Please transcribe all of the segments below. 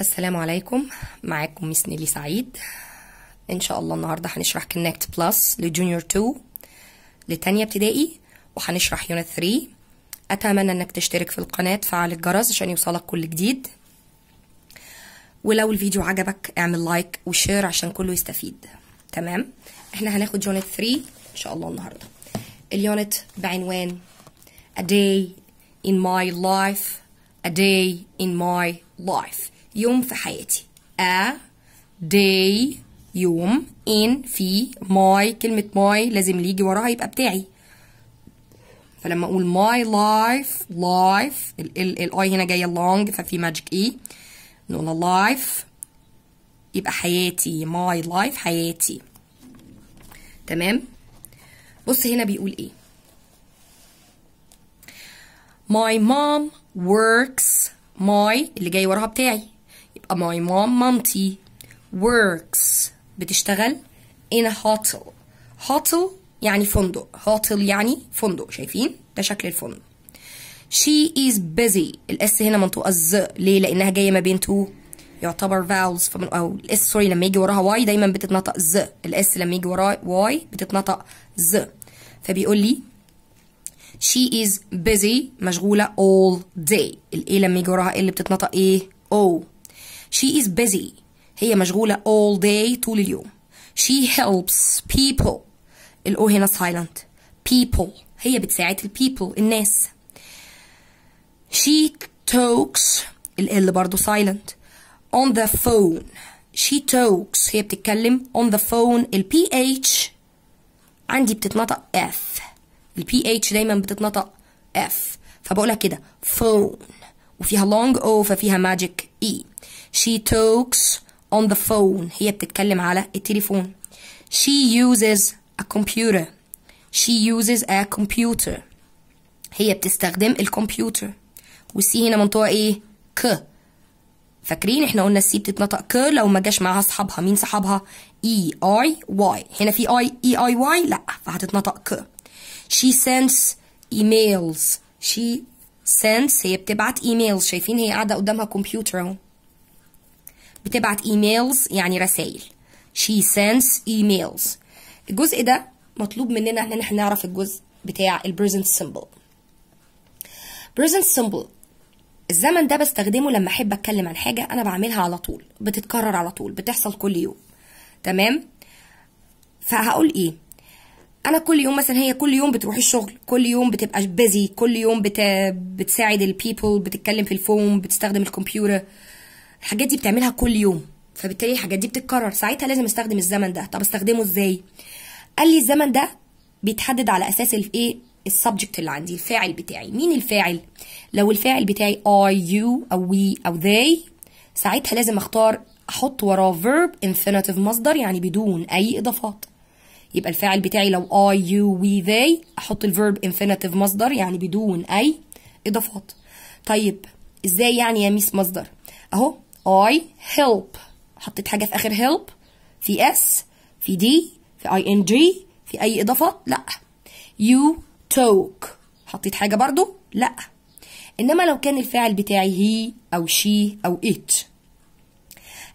السلام عليكم معاكم ميس نيلي سعيد ان شاء الله النهارده هنشرح كونكت بلس لجونيور 2 لتانية ابتدائي وهنشرح يونت 3 اتمنى انك تشترك في القناه تفعل الجرس عشان يوصلك كل جديد ولو الفيديو عجبك اعمل لايك وشير عشان كله يستفيد تمام احنا هناخد يونت 3 ان شاء الله النهارده اليونت بعنوان a day in my life a day in my life يوم في حياتي a day يوم in في my كلمة my لازم اللي يجي وراها يبقى بتاعي فلما اقول my life life الاي هنا جايه long ففي ماجيك E نقول life يبقى حياتي my life حياتي تمام بص هنا بيقول ايه my mom works my اللي جاي وراها بتاعي my mom مامتي works بتشتغل in a hotel hotel يعني فندق hotel يعني فندق شايفين ده شكل الفندق she is busy الاس هنا منطوقه ز ليه لانها جايه ما بين تو يعتبر vowels فمن او الاس سوري لما يجي وراها واي دايما بتتنطق ز الاس لما يجي وراها واي بتتنطق ز فبيقول لي she is busy مشغوله all day الايه لما يجي وراها اللي بتتنطق ايه او She is busy هي مشغولة all day طول اليوم She helps people الأو هنا silent people هي بتساعد ال people الناس She talks ال برضو silent on the phone she talks هي بتتكلم on the phone ال PH عندي بتتنطق F ال PH دايما بتتنطق F فبقولها كده phone وفيها long O ففيها magic E she talks on the phone هي بتتكلم على التليفون she uses a computer she uses a computer هي بتستخدم الكمبيوتر والسي هنا منطقة ايه ك فاكرين احنا قلنا السي بتتنطق ك لو ما جاش معاها صحابها، مين صحابها؟ اي اي واي هنا في اي اي اي واي لا فهتتنطق ك she sends emails she sends هي بتبعت ايميلز شايفين هي قاعده قدامها كمبيوتر اهو بتبعت ايميلز يعني رسائل she sends emails الجزء ده مطلوب مننا ان احنا نعرف الجزء بتاع البريزنت سيمبل بريزنت سيمبل الزمن ده بستخدمه لما احب اتكلم عن حاجه انا بعملها على طول بتتكرر على طول بتحصل كل يوم تمام فهقول ايه انا كل يوم مثلا هي كل يوم بتروح الشغل كل يوم بتبقى بيزي كل يوم بت... بتساعد البيبل بتتكلم في الفون بتستخدم الكمبيوتر الحاجات دي بتعملها كل يوم فبالتالي الحاجات دي بتتكرر ساعتها لازم استخدم الزمن ده طب استخدمه ازاي قال لي الزمن ده بيتحدد على اساس الايه السبجكت اللي عندي الفاعل بتاعي مين الفاعل لو الفاعل بتاعي اي يو او وي او ذي ساعتها لازم اختار احط وراه فيرب انفينيتيف مصدر يعني بدون اي اضافات يبقى الفاعل بتاعي لو اي يو وي ذي احط الفيرب انفينيتيف مصدر يعني بدون اي اضافات طيب ازاي يعني يا ميس مصدر اهو I help حطيت حاجة في آخر help في S في D في ing في أي إضافة لأ you talk حطيت حاجة برضو لأ إنما لو كان الفاعل بتاعي he أو she أو it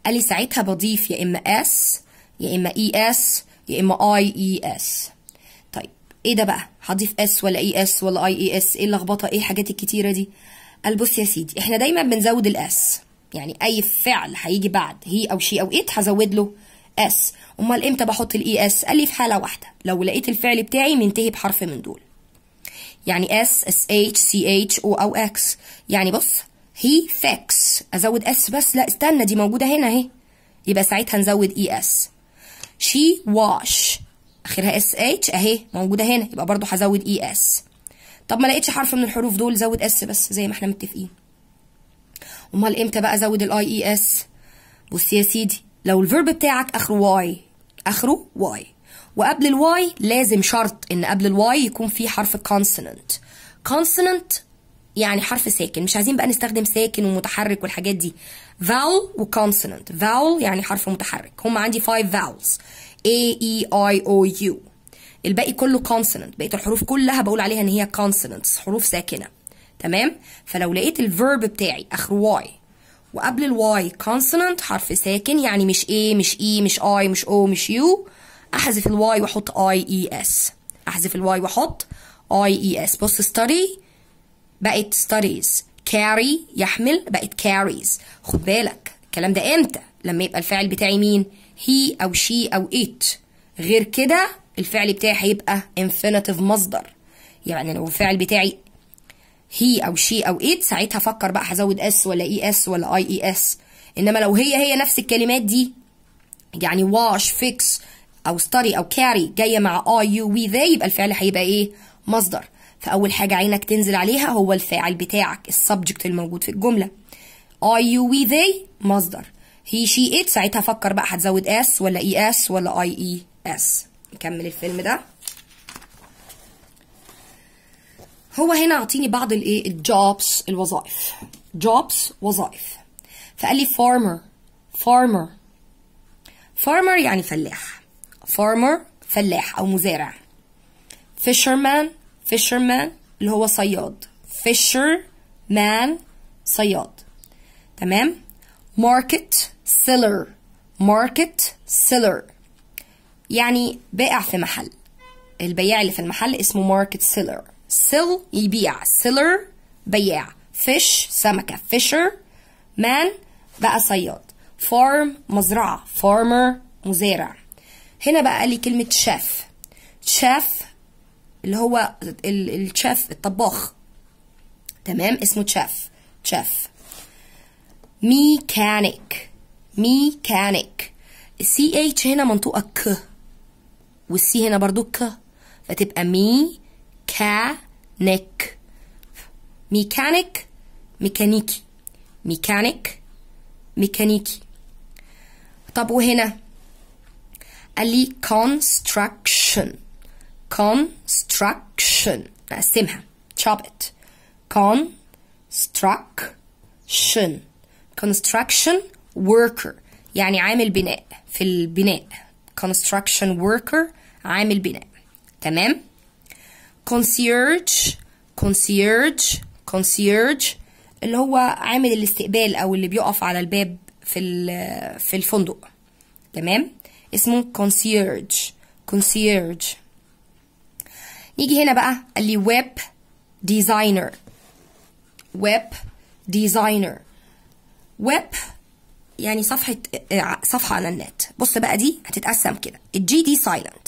قالي ساعتها بضيف يا إما S يا إما ES يا إما IES طيب إيه ده بقى هضيف S ولا ES ولا IES إيه اللخبطة إيه الحاجات الكتيرة دي قال بص يا سيدي إحنا دايما بنزود الأس يعني اي فعل هيجي بعد هي او شي او ات هزود له اس امال امتى بحط الاي اس قال لي في حاله واحده لو لقيت الفعل بتاعي منتهي بحرف من دول يعني اس اس اتش سي اتش او او اكس يعني بص هي فاكس ازود اس بس لا استنى دي موجوده هنا اهي يبقى ساعتها نزود اي اس شي واش اخرها اس اتش اهي موجوده هنا يبقى برضو هزود اي اس طب ما لقيتش حرف من الحروف دول زود اس بس زي ما احنا متفقين امال امتى بقى ازود الاي اي اس e بص يا سيدي لو الفيرب بتاعك اخره واي اخره واي وقبل الواي لازم شرط ان قبل الواي يكون في حرف كونسوننت كونسوننت يعني حرف ساكن مش عايزين بقى نستخدم ساكن ومتحرك والحاجات دي vowel وكونسوننت vowel يعني حرف متحرك هم عندي 5 vowels A E I O U الباقي كله كونسوننت بقيه الحروف كلها بقول عليها ان هي كونسوننتس حروف ساكنه تمام فلو لقيت الفيرب بتاعي اخره واي وقبل الواي كونسونانت حرف ساكن يعني مش ايه مش اي e، مش اي مش او مش يو احذف الواي واحط اي اي اس احذف الواي واحط اي اي اس بص ستدي بقت ستديز كاري يحمل بقت كاريز خد بالك الكلام ده امتى لما يبقى الفعل بتاعي مين هي او شي او ات غير كده الفعل بتاعي هيبقى infinitive مصدر يعني لو الفعل بتاعي هي او شي او ات ساعتها فكر بقى هزود اس ولا اي e اس ولا اي اي اس انما لو هي هي نفس الكلمات دي يعني واش فيكس او ستاري او كاري جايه مع اي يو وي ذا يبقى الفعل هيبقى ايه مصدر فاول حاجه عينك تنزل عليها هو الفاعل بتاعك السبجكت الموجود في الجمله اي يو وي ذا مصدر هي شي ات ساعتها فكر بقى هتزود اس ولا اي e اس ولا اي اي اس نكمل الفيلم ده هو هنا اعطيني بعض الايه الجوبس الوظائف جوبس وظائف فقال لي فارمر فارمر فارمر يعني فلاح فارمر فلاح او مزارع فيشرمان فيشرمان اللي هو صياد فيشر مان صياد تمام ماركت سيلر ماركت سيلر يعني بائع في محل البياع اللي في المحل اسمه ماركت سيلر سيل يبيع سيلر بياع فيش سمكة فيشر مان بقى صياد فارم مزرعة فارمر مزارع هنا بقى قال لي كلمة شاف شاف اللي هو الشاف الطباخ تمام اسمه شاف شاف ميكانيك ميكانيك السي اتش هنا منطوقة ك والسي هنا برضو ك فتبقى مي ميكانيك ميكانيك ميكانيكي ميكانيك ميكانيكي طب وهنا قال لي construction construction نقسمها chop it construction construction worker يعني عامل بناء في البناء construction worker عامل بناء تمام concierge concierge concierge اللي هو عامل الاستقبال او اللي بيقف على الباب في في الفندق تمام اسمه concierge concierge نيجي هنا بقى قال لي ويب ديزاينر ويب ديزاينر ويب يعني صفحة صفحة على النت بص بقى دي هتتقسم كده الجي دي سايلنت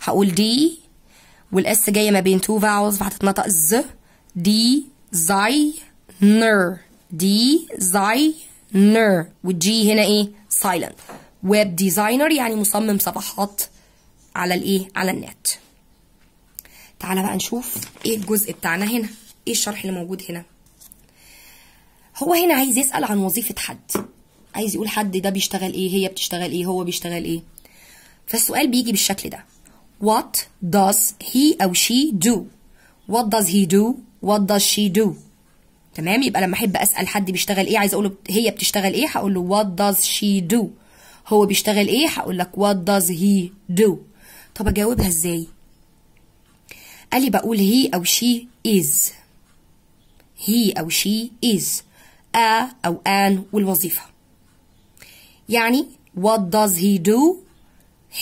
هقول دي والاس جايه ما بين تو فاولز فهتتنطق ز دي زاي نر دي زاي نر والجي هنا ايه سايلنت ويب ديزاينر يعني مصمم صفحات على الايه على النت تعالى بقى نشوف ايه الجزء بتاعنا هنا ايه الشرح اللي موجود هنا هو هنا عايز يسال عن وظيفه حد عايز يقول حد ده بيشتغل ايه هي بتشتغل ايه هو بيشتغل ايه فالسؤال بيجي بالشكل ده What does he أو she do What does he do What does she do تمام يبقى لما احب اسال حد بيشتغل ايه عايز اقول له هي بتشتغل ايه هقول له what does she do هو بيشتغل ايه هقول لك what does he do طب اجاوبها ازاي قال لي بقول هي او she is هي او she is a او an والوظيفه يعني what does he do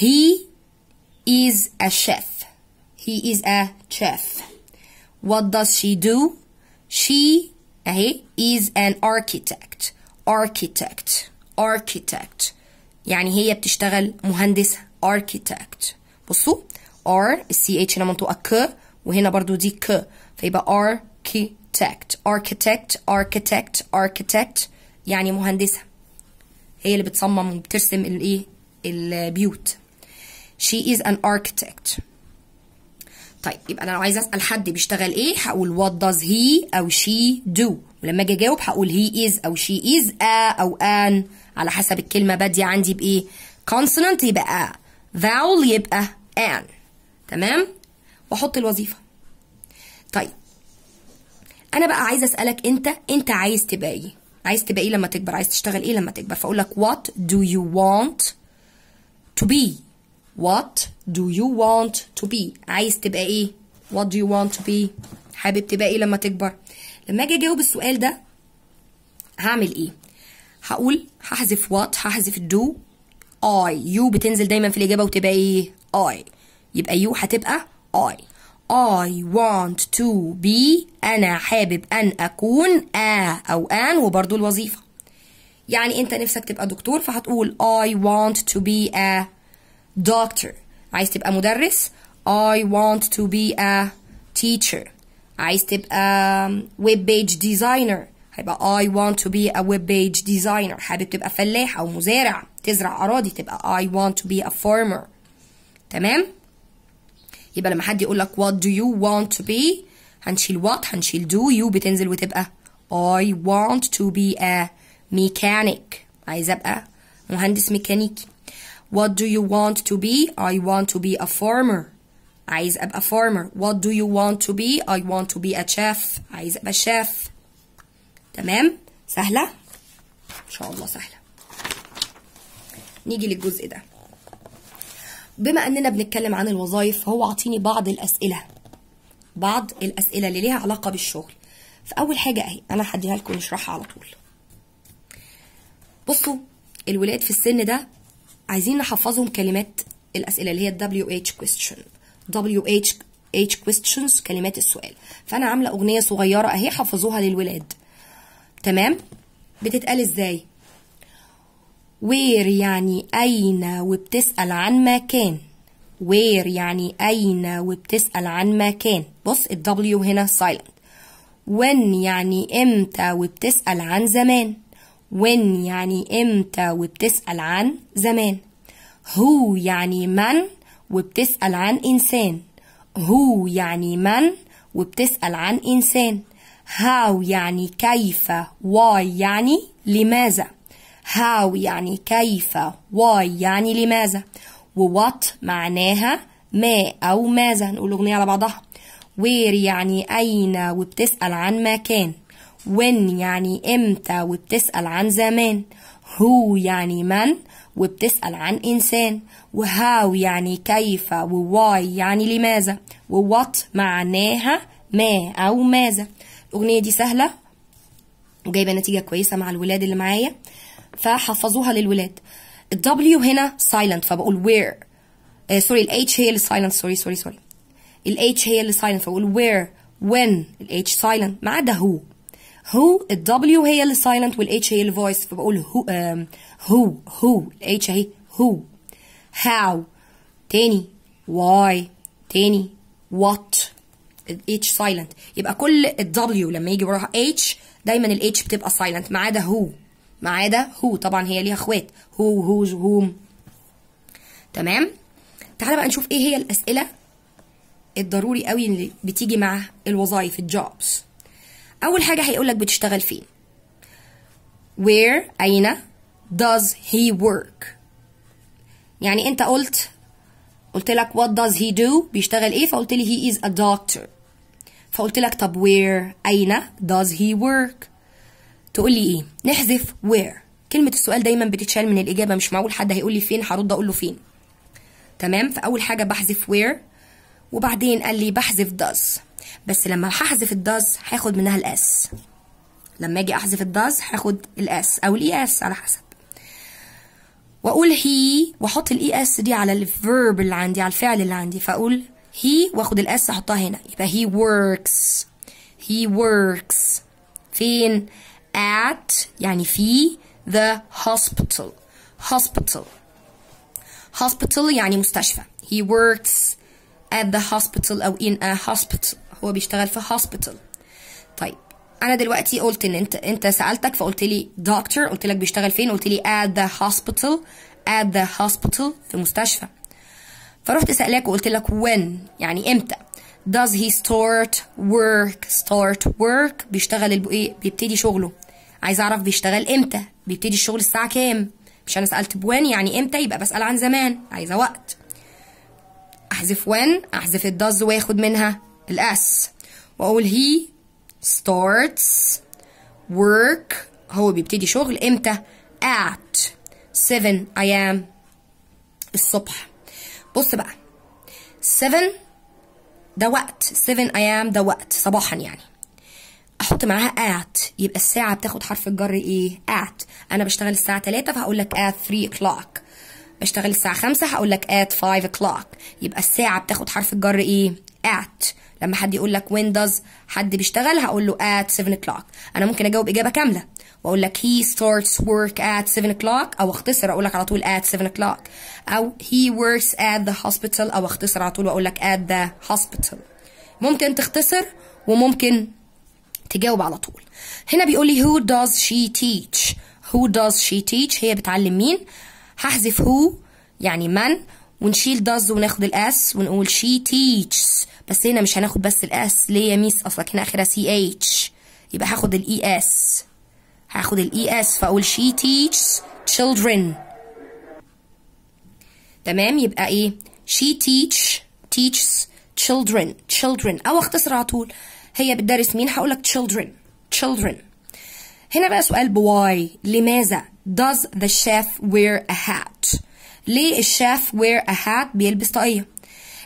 he is a chef he is a chef what does she do she اهي is an architect architect architect يعني هي بتشتغل مهندس architect بصوا r السي اتش هنا منطوقة ك وهنا برضو دي ك فيبقى architect architect architect architect يعني مهندسة هي اللي بتصمم وبترسم الايه البيوت she is an architect طيب يبقى انا لو عايزه اسال حد بيشتغل ايه هقول what does he او she do ولما اجي اجاوب هقول he is او she is a او an على حسب الكلمه باديه عندي بايه consonant يبقى a vowel يبقى an تمام واحط الوظيفه طيب انا بقى عايزه اسالك انت انت عايز تبقى ايه عايز تبقى ايه لما تكبر عايز تشتغل ايه لما تكبر فاقول لك what do you want to be What do you want to be عايز تبقى ايه What do you want to be حابب تبقى ايه لما تكبر لما اجي اجاوب السؤال ده هعمل ايه هقول هحذف what هحذف do I you بتنزل دايما في الاجابه وتبقى ايه I يبقى you هتبقى I I want to be أنا حابب أن أكون a أو an وبرضو الوظيفة يعني أنت نفسك تبقى دكتور فهتقول I want to be a doctor عايز تبقى مدرس I want to be a teacher عايز تبقى um, web page designer هيبقى I want to be a web page designer حابب تبقى فلاح أو مزارع تزرع أراضي تبقى I want to be a farmer تمام يبقى لما حد يقول لك what do you want to be هنشيل what هنشيل do you بتنزل وتبقى I want to be a mechanic عايز أبقى مهندس ميكانيكي What do you want to be? I want to be a farmer. عايز أبقى farmer. What do you want to be? I want to be a chef. عايز أبقى chef. تمام؟ سهلة؟ إن شاء الله سهلة. نيجي للجزء ده. بما أننا بنتكلم عن الوظائف هو عطيني بعض الأسئلة. بعض الأسئلة اللي ليها علاقة بالشغل. فأول حاجة أهي أنا هديها لكم نشرحها على طول. بصوا الولاد في السن ده عايزين نحفظهم كلمات الاسئله اللي هي الدبليو اتش كويستشن دبليو اتش اتش كويستشنز كلمات السؤال فانا عامله اغنيه صغيره اهي حفظوها للولاد تمام بتتقال ازاي وير يعني اين وبتسال عن مكان وير يعني اين وبتسال عن مكان بص الدبليو هنا سايلنت when يعني امتى وبتسال عن زمان when يعني امتى وبتسأل عن زمان who يعني من وبتسأل عن إنسان who يعني من وبتسأل عن إنسان how يعني كيف why يعني لماذا how يعني كيف why يعني لماذا ووات معناها ما أو ماذا نقول أغنية على بعضها where يعني أين وبتسأل عن مكان when يعني امتى وبتسأل عن زمان who يعني من وبتسأل عن إنسان وهاو يعني كيف وواي يعني لماذا ووات معناها ما أو ماذا الأغنية دي سهلة وجايبة نتيجة كويسة مع الولاد اللي معايا فحفظوها للولاد الدبليو هنا silent فبقول where آه سوري الاتش هي اللي silent سوري سوري سوري الاتش هي اللي silent فبقول where when الاتش silent ما عدا who هو الدبليو هي اللي سايلنت والاتش هي اللي فبقول هو هو هو الاتش اهي هو هاو تاني واي تاني وات الاتش سايلنت يبقى كل الدبليو لما يجي وراها اتش دايما الاتش بتبقى سايلنت ما عدا هو ما عدا هو طبعا هي ليها اخوات هو هوز هوم تمام تعالى بقى نشوف ايه هي الاسئله الضروري قوي اللي بتيجي مع الوظائف الجوبز أول حاجة هيقول لك بتشتغل فين where أين does he work يعني أنت قلت قلت لك what does he do بيشتغل إيه فقلت لي he is a doctor فقلت لك طب where أين does he work تقول لي إيه نحذف where كلمة السؤال دايما بتتشال من الإجابة مش معقول حد هيقول لي فين هرد أقول له فين تمام فأول حاجة بحذف where وبعدين قال لي بحذف does بس لما هحذف الداز هاخد منها الاس لما اجي احذف الداز هاخد الاس او الاي اس على حسب واقول هي واحط الاي اس دي على الفيرب اللي عندي على الفعل اللي عندي فاقول هي واخد الاس احطها هنا يبقى هي works he works فين at يعني في the hospital hospital hospital يعني مستشفى he works at the hospital أو in a hospital هو بيشتغل في هوسبيتال طيب انا دلوقتي قلت ان انت انت سالتك فقلت لي دكتور قلت لك بيشتغل فين قلت لي at the hospital at the hospital في مستشفى فرحت سالك وقلت لك when يعني امتى does he start work start work بيشتغل الب... ايه بيبتدي شغله عايز اعرف بيشتغل امتى بيبتدي الشغل الساعه كام مش انا سالت بوين يعني امتى يبقى بسال عن زمان عايزه وقت احذف when احذف الداز واخد منها الاس واقول هي starts work هو بيبتدي شغل امتى at 7 ايام الصبح بص بقى 7 ده وقت 7 ايام ده وقت صباحا يعني احط معاها at يبقى الساعه بتاخد حرف الجر ايه at انا بشتغل الساعه 3 فهقول لك at 3 o'clock بشتغل الساعه 5 هقول لك at 5 o'clock يبقى الساعه بتاخد حرف الجر ايه at لما حد يقول لك when does حد بيشتغل هقول له at 7 o'clock انا ممكن اجاوب اجابه كامله واقول لك he starts work at 7 o'clock او اختصر اقول لك على طول at 7 o'clock او he works at the hospital او اختصر على طول واقول لك at the hospital ممكن تختصر وممكن تجاوب على طول هنا بيقول لي who does she teach who does she teach هي بتعلم مين هحذف who يعني من ونشيل داز وناخد الاس ونقول شي تيتشز بس هنا مش هناخد بس الاس ليه يا ميس اصلك هنا اخرها سي اتش يبقى هاخد الاي اس e هاخد الاي اس e فاقول شي تيتشز children تمام يبقى ايه she teach teaches children children او اختصر على طول هي بتدرس مين هقول لك children children هنا بقى سؤال بواي لماذا does the chef wear a hat ليه الشاف وير ا هات بيلبس طاقيه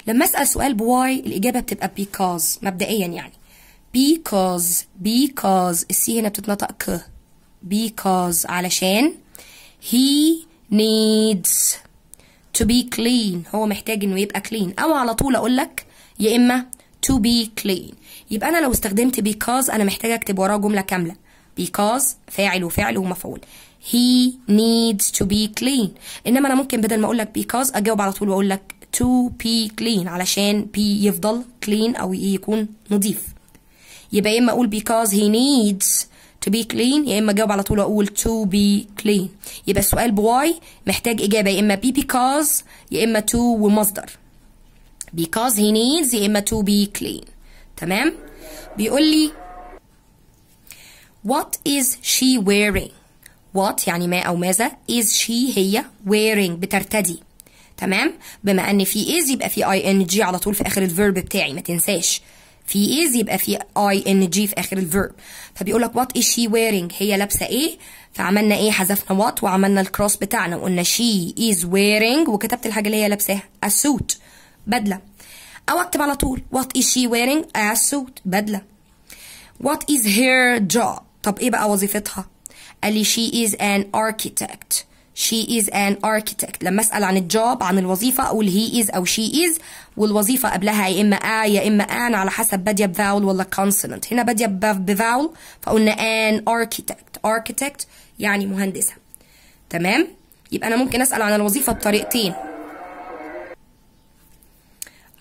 لما اسال سؤال بواي الاجابه بتبقى بيكوز مبدئيا يعني because because السي هنا بتتنطق ك because علشان he needs to be clean هو محتاج انه يبقى clean او على طول اقول لك يا اما to be clean يبقى انا لو استخدمت because انا محتاجه اكتب وراه جمله كامله because فاعل وفعل ومفعول he needs to be clean انما انا ممكن بدل ما اقول لك because اجاوب على طول واقول لك to be clean علشان be يفضل clean او يكون نظيف يبقى يا اما اقول because he needs to be clean يا اما اجاوب على طول واقول to be clean يبقى السؤال بواي محتاج اجابه يا اما be because يا اما to ومصدر because he needs يا اما to be clean تمام بيقول لي what is she wearing وات يعني ما أو ماذا is she هي wearing بترتدي تمام بما ان في is يبقى في اي ان جي على طول في اخر الفيرب بتاعي ما تنساش في is يبقى في اي ان جي في اخر الفيرب فبيقول لك وات is she wearing هي لابسه ايه فعملنا ايه حذفنا وات وعملنا الكروس بتاعنا وقلنا she is wearing وكتبت الحاجه اللي هي لابساها a suit بدله او اكتب على طول وات is she wearing a suit بدله وات is her job طب ايه بقى وظيفتها قال لي she is an architect she is an architect لما اسال عن الجوب عن الوظيفه اقول هي از او شي از والوظيفه قبلها يا اما ا يا اما ان على حسب باديه بفاول ولا كونسوننت هنا باديه بفاول فقلنا an architect architect يعني مهندسه تمام يبقى انا ممكن اسال عن الوظيفه بطريقتين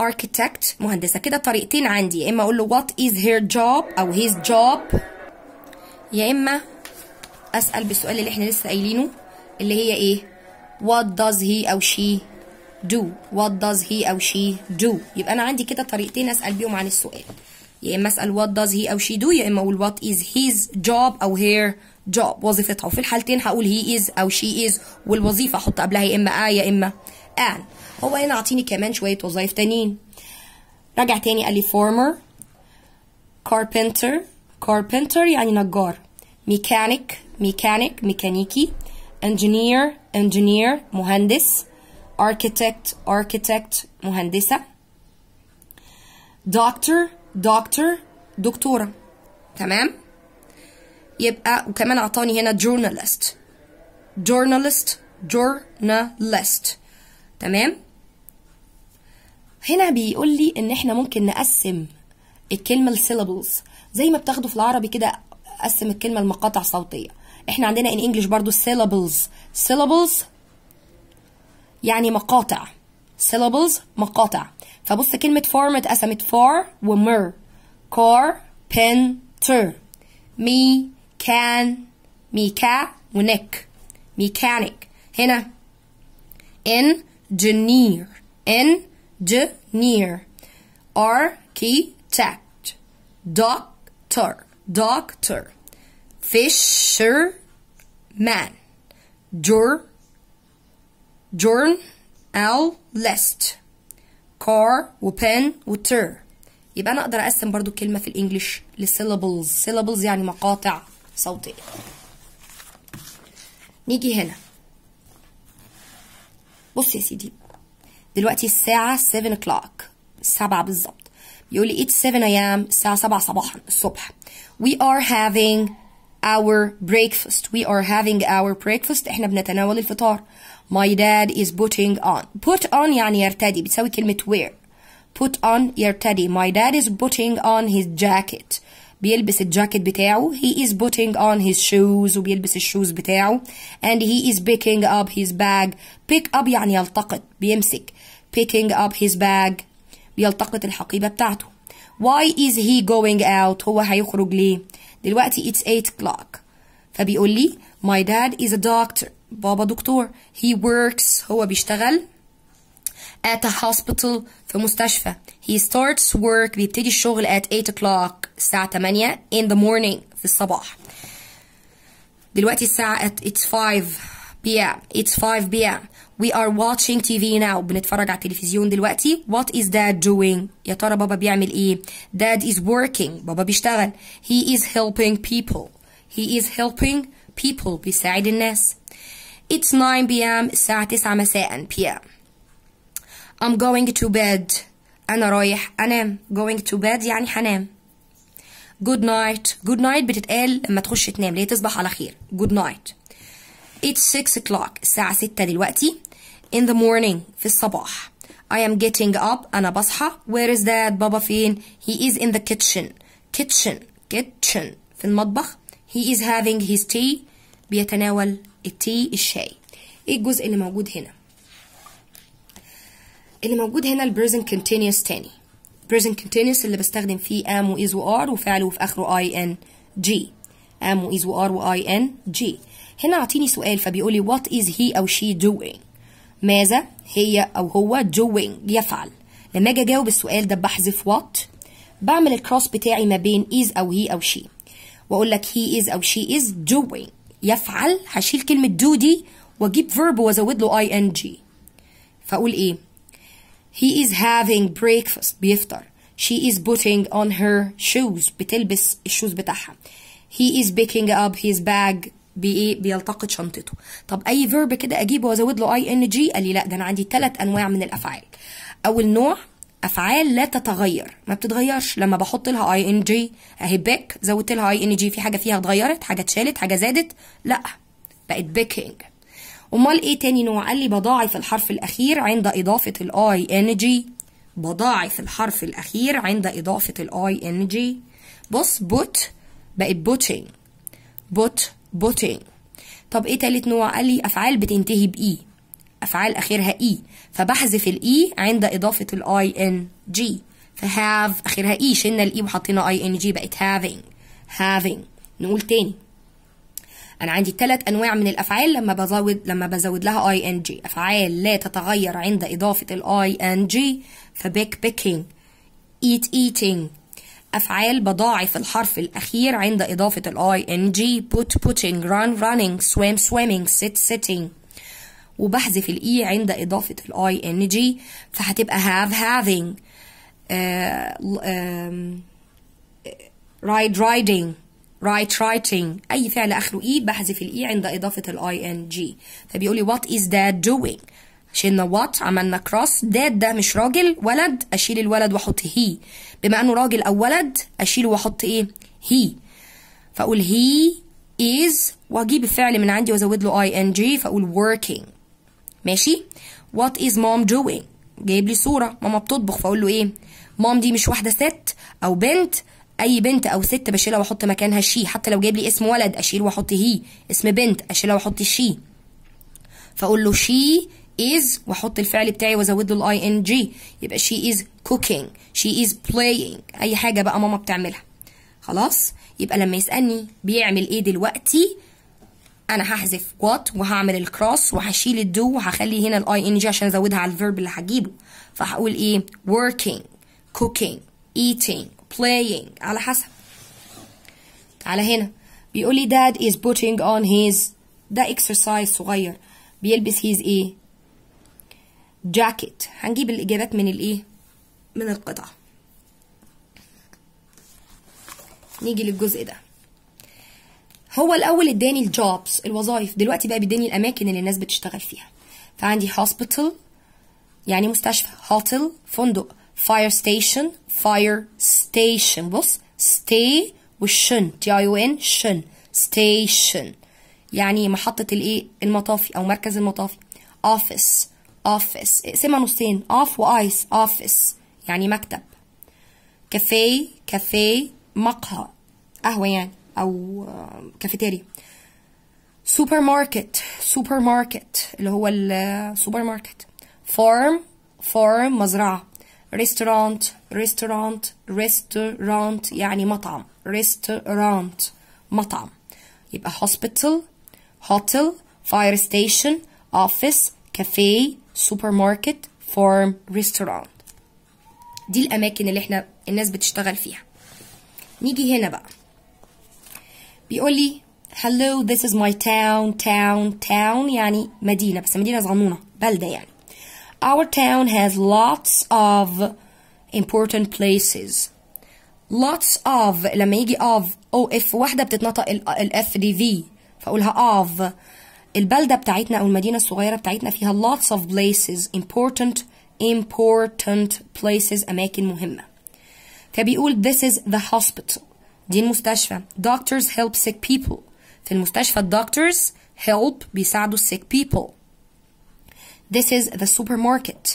architect مهندسه كده طريقتين عندي يا اما اقول له what is her job او his job يا اما اسال بالسؤال اللي احنا لسه قايلينه اللي هي ايه what does he او she do what does he او she do يبقى انا عندي كده طريقتين اسال بيهم عن السؤال يا اما اسال what does he او she do يا اما اقول what is his job او her job وظيفتها وفي الحالتين هقول he is او she is والوظيفه احط قبلها يا اما اه يا اما ان هو هنا اعطيني كمان شويه وظايف تانيين راجع تاني قال لي former carpenter carpenter يعني نجار ميكانيك ميكانيك ميكانيكي engineer engineer مهندس architect architect مهندسة doctor doctor دكتورة تمام يبقى وكمان اعطاني هنا journalist journalist journalist تمام هنا بيقول لي ان احنا ممكن نقسم الكلمة لسيلابلز زي ما بتاخدوا في العربي كده اقسم الكلمه لمقاطع صوتيه احنا عندنا ان انجلش برضو syllables syllables يعني مقاطع syllables مقاطع فبص كلمه form اتقسمت for ومر car pen ter me can ميكا ونك ميكانيك هنا engineer engineer architect doctor doctor fisher fisherman jur list car وpen وtur يبقى انا اقدر اقسم برضو الكلمه في الانجليش لسيلابلز سيلابلز يعني مقاطع صوتيه نيجي هنا بص يا سيدي دلوقتي الساعه 7 o'clock 7 بالظبط يقول it's 7 a.m. الساعة 7 صباحا الصبح we are having our breakfast we are having our breakfast احنا بنتناول الفطار my dad is putting on put on يعني يرتدي بتسوي كلمة wear put on يرتدي my dad is putting on his jacket بيلبس الجاكيت بتاعه he is putting on his shoes وبيلبس الشوز بتاعه and he is picking up his bag pick up يعني يلتقط بيمسك picking up his bag بيلتقط الحقيبة بتاعته Why is he going out هو هيخرج ليه دلوقتي it's 8 o'clock فبيقول لي My dad is a doctor بابا دكتور He works هو بيشتغل at a hospital في مستشفى he starts work بيبتدي الشغل at 8 o'clock الساعة 8 in the morning في الصباح دلوقتي الساعة at it's 5 p.m. it's 5 p.m. we are watching TV now بنتفرج على التلفزيون دلوقتي what is dad doing يا ترى بابا بيعمل ايه dad is working بابا بيشتغل he is helping people he is helping people بيساعد الناس it's 9 p.m. الساعة 9 مساء p.m. I'm going to bed أنا رايح أنام going to bed يعني هنام good night good night بتتقال لما تخش تنام ليه تصبح على خير good night It's 6 o'clock الساعة 6 دلوقتي in the morning في الصباح I am getting up أنا بصحى where is dad Baba فين he is in the kitchen kitchen kitchen في المطبخ he is having his tea بيتناول التي الشاي ايه الجزء اللي موجود هنا اللي موجود هنا ال present continuous تاني present continuous اللي بستخدم فيه am و is و are وفعله وفي اخره ing am و is و are و ing هنا عطيني سؤال فبيقولي what is he or she doing ماذا هي أو هو doing يفعل لما أجي أجاوب السؤال ده بحذف وات بعمل الكروس بتاعي ما بين is أو هي أو she وأقول لك he is أو she is doing يفعل هشيل كلمة do دي وأجيب verb وأزود له ing فأقول إيه He is having breakfast بيفطر She is putting on her shoes بتلبس الشوز بتاعها He is picking up his bag بايه بيلتقط شنطته طب اي فيرب كده اجيبه وازود له اي ان جي قال لي لا ده انا عندي ثلاث انواع من الافعال اول نوع افعال لا تتغير ما بتتغيرش لما بحط لها اي ان جي اهي بيك زودت لها اي ان جي في حاجه فيها اتغيرت حاجه اتشالت حاجه زادت لا بقت بيكينج امال ايه تاني نوع قال لي بضاعف الحرف الاخير عند اضافه الاي ان جي بضاعف الحرف الاخير عند اضافه الاي ان جي بص بوت بقت بوتشنج بوت بوتين طب ايه تالت نوع قال لي افعال بتنتهي باي افعال اخرها اي فبحذف الاي عند اضافه الاي ان جي فهاف اخرها اي شلنا الاي وحطينا اي ان جي بقت هافينج هافينج نقول تاني انا عندي ثلاث انواع من الافعال لما بزود لما بزود لها اي ان جي افعال لا تتغير عند اضافه الاي ان جي فبيك بيكينج eat eating أفعال بضاعف الحرف الأخير عند إضافة الـ ing put putting run running swim swimming sit sitting وبحذف الإي عند إضافة الـ ing فهتبقى have having uh, um, ride riding right writing أي فعل آخره إي بحذف الإي عند إضافة الـ ing فبيقول لي what is that doing شيلنا وات عملنا كروس داد ده مش راجل ولد اشيل الولد واحط هي بما انه راجل او ولد اشيله واحط ايه هي فاقول هي از واجيب الفعل من عندي وازود له اي ان جي فاقول working ماشي وات از مام دوينج جايب لي صوره ماما بتطبخ فاقول له ايه مام دي مش واحده ست او بنت اي بنت او ست بشيلها واحط مكانها شي حتى لو جايب لي اسم ولد اشيل واحط هي اسم بنت اشيلها واحط شي فاقول له شي is واحط الفعل بتاعي وازود له الاي ان جي يبقى she is cooking she is playing اي حاجه بقى ماما بتعملها خلاص يبقى لما يسالني بيعمل ايه دلوقتي انا هحذف وات وهعمل الكروس وهشيل الدو وهخلي هنا الاي ان جي عشان ازودها على الفيرب اللي هجيبه فهقول ايه working cooking eating playing على حسب تعالى هنا بيقول لي dad is putting on his ده exercise صغير بيلبس his ايه جاكيت هنجيب الإجابات من الإيه؟ من القطعة نيجي للجزء ده هو الأول اداني الجوبز الوظائف دلوقتي بقى بيديني الأماكن اللي الناس بتشتغل فيها فعندي هوسبيتال يعني مستشفى هوتل فندق فاير ستيشن فاير ستيشن بص ستي والشن تي اي ان شن ستيشن يعني محطة الايه المطافي أو مركز المطافي office office اقسمها نصين off وايس office يعني مكتب كافيه كافيه مقهى قهوة يعني أو آه، كافيتيريا سوبر ماركت سوبر ماركت اللي هو السوبر آه، ماركت فارم فارم مزرعة ريستورانت ريستورانت ريستورانت يعني مطعم ريستورانت مطعم يبقى هوسبيتال هوتل فاير ستيشن اوفيس كافيه supermarket, farm, restaurant دي الأماكن اللي احنا الناس بتشتغل فيها نيجي هنا بقى بيقول لي hello this is my town town town يعني مدينة بس مدينة صغنونة بلدة يعني our town has lots of important places lots of لما يجي of او اف واحدة بتتنطق ال اف دي في فاقولها of البلدة بتاعتنا أو المدينة الصغيرة بتاعتنا فيها lots of places important important places أماكن مهمة فبيقول this is the hospital دي المستشفى doctors help sick people في المستشفى doctors help بيساعدوا sick people this is the supermarket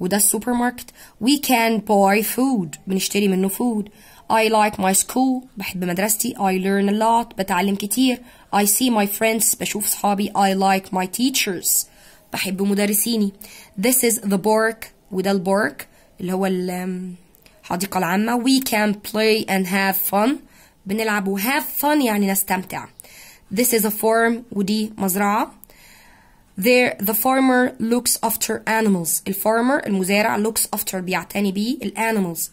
وده السوبر ماركت we can buy food بنشتري منه food I like my school بحب مدرستي I learn a lot بتعلم كتير I see my friends بشوف صحابي I like my teachers بحب مدرسيني this is the park وده البارك اللي هو الحديقة العامة we can play and have fun بنلعب و have fun يعني نستمتع this is a farm ودي مزرعة There the farmer looks after animals. الفارمر المزارع looks after بيعتني بيه الانيمالز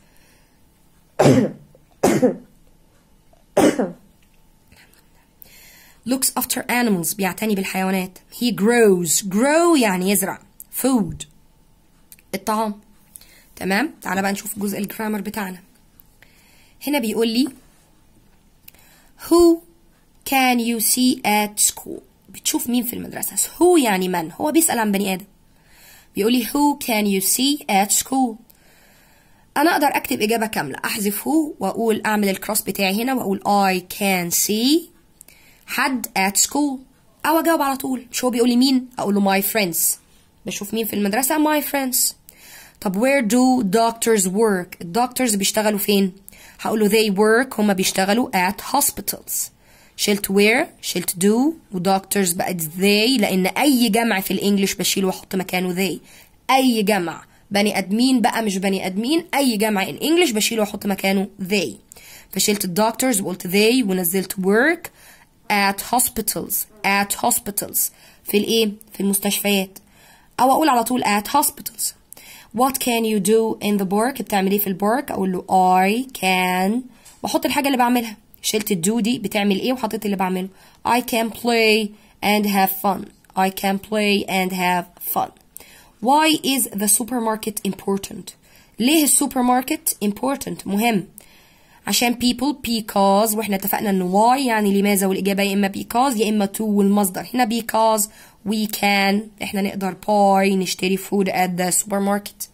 looks after animals بيعتني بالحيوانات he grows grow يعني يزرع food الطعام تمام تعالى بقى نشوف جزء الجرامر بتاعنا هنا بيقول لي who can you see at school بتشوف مين في المدرسة who يعني من هو بيسأل عن بني آدم بيقول لي who can you see at school أنا أقدر أكتب إجابة كاملة أحذف who وأقول أعمل الكروس بتاعي هنا وأقول I can see حد at school او اجاوب على طول مش هو بيقول لي مين اقول له my friends بشوف مين في المدرسه my friends طب where do doctors work الدكتورز بيشتغلوا فين هقول له they work هما بيشتغلوا at hospitals شلت where شلت do ودكتورز بقت they لان اي جمع في الانجليش بشيله واحط مكانه they اي جمع بني ادمين بقى مش بني ادمين اي جمع الانجليش بشيله واحط مكانه they فشلت الدكتورز وقلت they ونزلت work at hospitals at hospitals في الايه في المستشفيات او اقول على طول at hospitals what can you do in the park بتعمل ايه في البارك اقول له I can واحط الحاجه اللي بعملها شلت الدو دي بتعمل ايه وحطيت اللي بعمله I can play and have fun I can play and have fun why is the supermarket important ليه السوبر ماركت important مهم عشان people because واحنا اتفقنا ان why يعني لماذا والاجابه يا اما because يا اما to والمصدر هنا because we can احنا نقدر buy نشتري food at the supermarket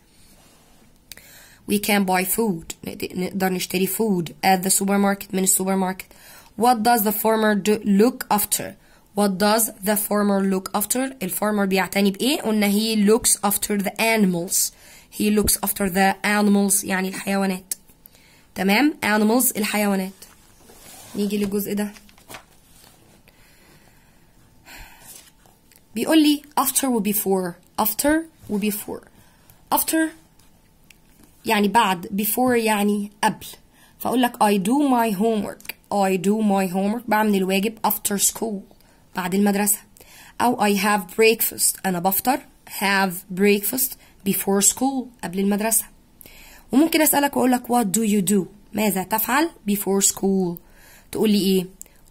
we can buy food نقدر نشتري food at the supermarket من السوبرماركت what does the farmer do look after what does the farmer look after الفارمر بيعتني بايه قلنا he looks after the animals he looks after the animals يعني الحيوانات تمام animals الحيوانات نيجي للجزء ده بيقول لي after و before after و before after يعني بعد before يعني قبل فاقول لك I do my homework I do my homework بعمل الواجب after school بعد المدرسة أو I have breakfast أنا بفطر have breakfast before school قبل المدرسة وممكن اسالك واقول لك what do you do ماذا تفعل before school تقول لي ايه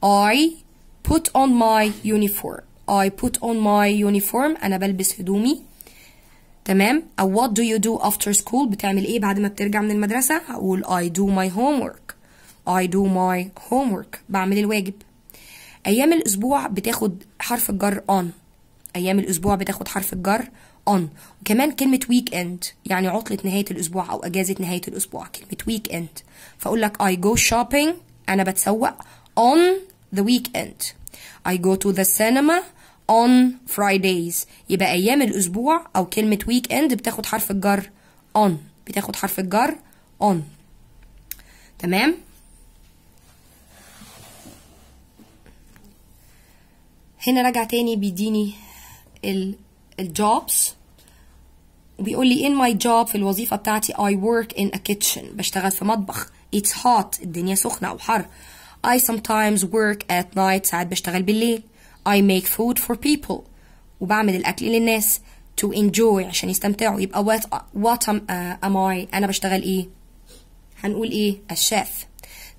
I put on my uniform I put on my uniform انا بلبس هدومي تمام او what do you do after school بتعمل ايه بعد ما بترجع من المدرسه هقول I do my homework I do my homework بعمل الواجب ايام الاسبوع بتاخد حرف الجر on ايام الاسبوع بتاخد حرف الجر on وكمان كلمه ويك اند يعني عطله نهايه الاسبوع او اجازه نهايه الاسبوع كلمه ويك اند فاقول لك اي جو شوبينج انا بتسوق اون ذا ويك اند اي جو تو ذا سينما on Fridays يبقى أيام الأسبوع أو كلمة ويك اند بتاخد حرف الجر on بتاخد حرف الجر on تمام هنا راجع تاني بيديني ال الجوبس وبيقول لي in my job في الوظيفة بتاعتي I work in a kitchen بشتغل في مطبخ it's hot الدنيا سخنة أو حر I sometimes work at night ساعات بشتغل بالليل I make food for people وبعمل الأكل للناس to enjoy عشان يستمتعوا يبقى what, what am, uh, am I أنا بشتغل إيه هنقول إيه الشاف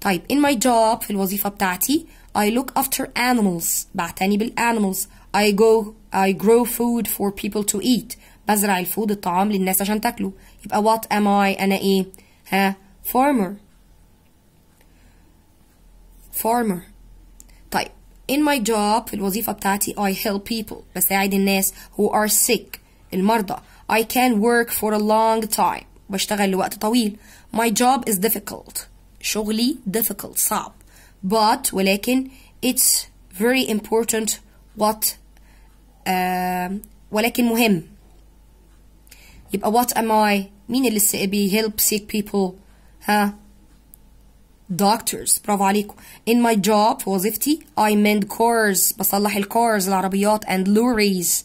طيب in my job في الوظيفة بتاعتي I look after animals بعتني بالانيمالز I go I grow food for people to eat بزرع الفود الطعام للناس عشان تاكله يبقى what am I أنا إيه ها farmer farmer طيب in my job في الوظيفة بتاعتي I help people بساعد الناس who are sick المرضى I can work for a long time بشتغل لوقت طويل my job is difficult شغلي difficult صعب but ولكن it's very important what ولكن مهم يبقى what am I مين اللي السي بي help sick people ها doctors برافو عليكم in my job في وظيفتي I mend cars بصلح الكارز العربيات and lorries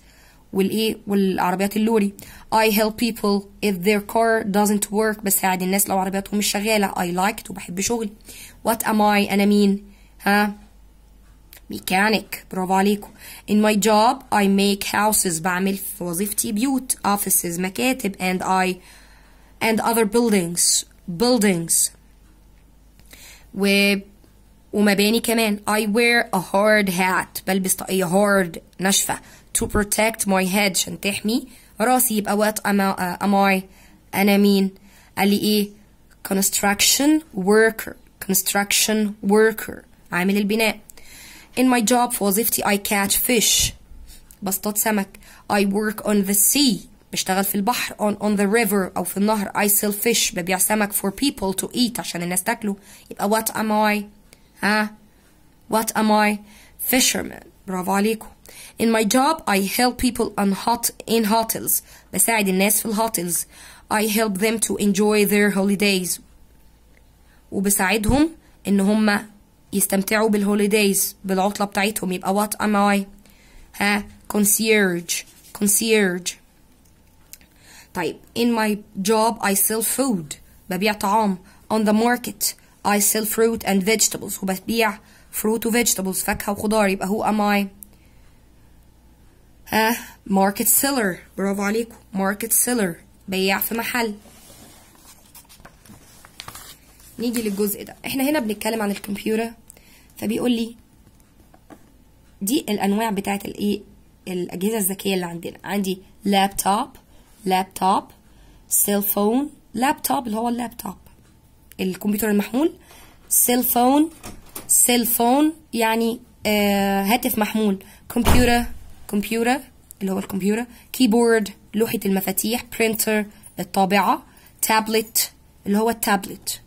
والايه والعربيات اللوري I help people if their car doesn't work بساعد الناس لو عربياتهم مش شغاله I like it وبحب شغلي what am I انا مين ها ميكانيك برافو عليكم in my job I make houses بعمل في وظيفتي بيوت offices مكاتب and I and other buildings buildings و ومباني كمان I wear a hard hat بلبس طاقية hard ناشفة to protect my head عشان تحمي راسي يبقى what am I, am I أنا مين قال لي إيه construction worker construction worker عامل البناء in my job for وظيفتي I catch fish بصطاد سمك I work on the sea بشتغل في البحر on, on the river أو في النهر I sell fish ببيع سمك for people to eat عشان الناس تاكله يبقى what am I ها what am I fisherman برافو عليكم In my job I help people on hot in hotels بساعد الناس في الهوتels I help them to enjoy their holidays وبساعدهم إن هم يستمتعوا بالهوليديز بالعطلة بتاعتهم يبقى what am I ها concierge concierge طيب in my job I sell food ببيع طعام on the market I sell fruit and vegetables وببيع fruit و vegetables فاكهة وخضار يبقى who am I ها market seller برافو عليكم market seller بياع في محل نيجي للجزء ده احنا هنا بنتكلم عن الكمبيوتر فبيقول لي دي الانواع بتاعت الايه الاجهزه الذكيه اللي عندنا عندي لابتوب لابتوب سيل فون لابتوب اللي هو اللابتوب الكمبيوتر المحمول سيل فون سيل فون يعني آه هاتف محمول كمبيوتر كمبيوتر اللي هو الكمبيوتر كيبورد لوحه المفاتيح برينتر الطابعه تابلت اللي هو التابلت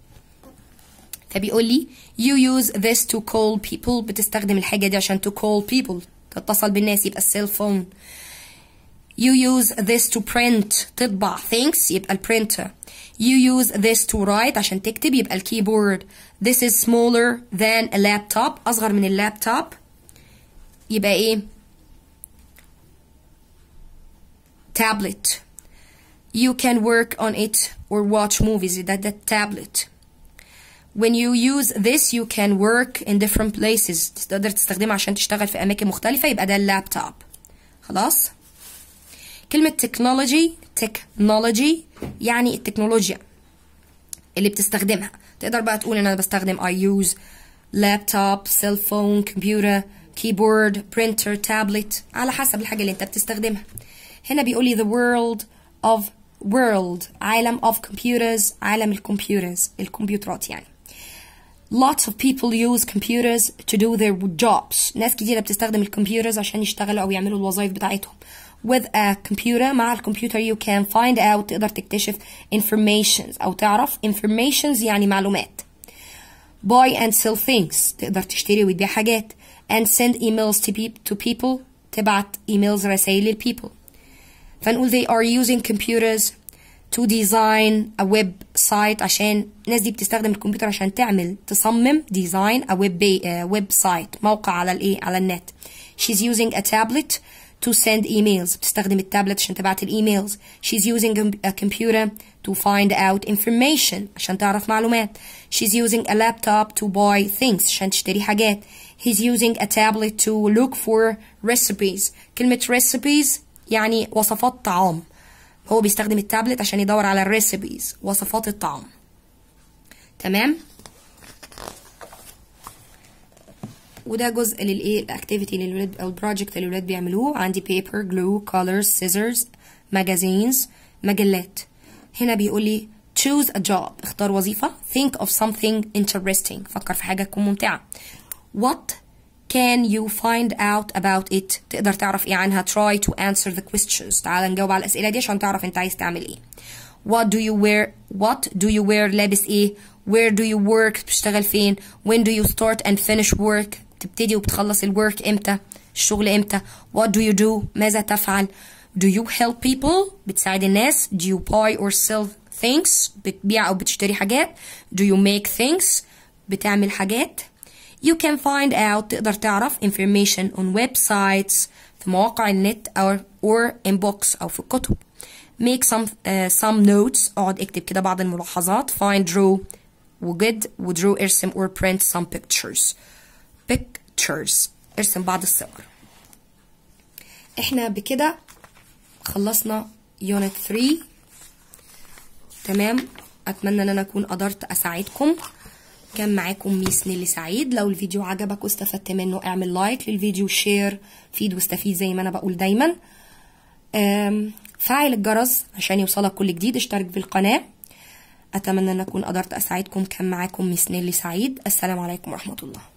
فبيقول لي You use this to call people بتستخدم الحاجة دي عشان to call people تتصل بالناس يبقى السيل phone You use this to print تطبع things يبقى البرينتر You use this to write عشان تكتب يبقى الكيبورد This is smaller than a laptop أصغر من اللابتوب يبقى إيه؟ tablet You can work on it or watch movies that the tablet when you use this you can work in different places تقدر تستخدمه عشان تشتغل في أماكن مختلفة يبقى ده اللابتوب خلاص كلمة technology technology يعني التكنولوجيا اللي بتستخدمها تقدر بقى تقول انا بستخدم I use laptop, cell phone, computer, keyboard, printer, tablet على حسب الحاجة اللي انت بتستخدمها هنا بيقولي the world of world عالم of computers عالم الكمبيوترز الكمبيوترات يعني Lots of people use computers to do their jobs ناس كتيرة بتستخدم الكمبيوترز عشان يشتغلوا أو يعملوا الوظائف بتاعتهم with a computer مع الكمبيوتر you can find out تقدر تكتشف informations أو تعرف informations يعني معلومات buy and sell things تقدر تشتري وتبيع حاجات and send emails to, pe to people تبعت emails رسائل للpeople فنقول they are using computers to design a website عشان الناس دي بتستخدم الكمبيوتر عشان تعمل تصمم design a web web site موقع على الايه على النت she's using a tablet to send emails بتستخدم التابلت عشان تبعت الايميلز she's using a computer to find out information عشان تعرف معلومات she's using a laptop to buy things عشان تشتري حاجات he's using a tablet to look for recipes كلمة recipes يعني وصفات طعام هو بيستخدم التابلت عشان يدور على الريسبيز وصفات الطعام تمام وده جزء للايه الاكتيفيتي اللي الولاد او البروجكت اللي الولاد بيعملوه عندي بيبر جلو كولرز سيزرز ماجازينز مجلات هنا بيقول لي choose a job اختار وظيفة think of something interesting فكر في حاجة تكون ممتعة what can you find out about it تقدر تعرف ايه عنها try to answer the questions تعال نجاوب على الاسئله دي عشان تعرف انت عايز تعمل ايه what do you wear what do you wear لابس ايه where do you work بتشتغل فين when do you start and finish work تبتدي وبتخلص الwork امتى الشغل امتى what do you do ماذا تفعل do you help people بتساعد الناس do you buy or sell things بتبيع او بتشتري حاجات do you make things بتعمل حاجات you can find out تقدر تعرف information on websites في مواقع النت or, or in books أو في الكتب make some uh, some notes اقعد اكتب كده بعض الملاحظات find draw وجد وdraw ارسم or print some pictures pictures ارسم بعض الصور احنا بكده خلصنا unit 3 تمام اتمنى ان انا اكون قدرت اساعدكم كان معاكم ميس نيلي سعيد لو الفيديو عجبك واستفدت منه اعمل لايك للفيديو شير فيد واستفيد زي ما انا بقول دايما فعل الجرس عشان يوصلك كل جديد اشترك بالقناة اتمنى ان اكون قدرت اساعدكم كان معاكم ميس نيلي سعيد السلام عليكم ورحمة الله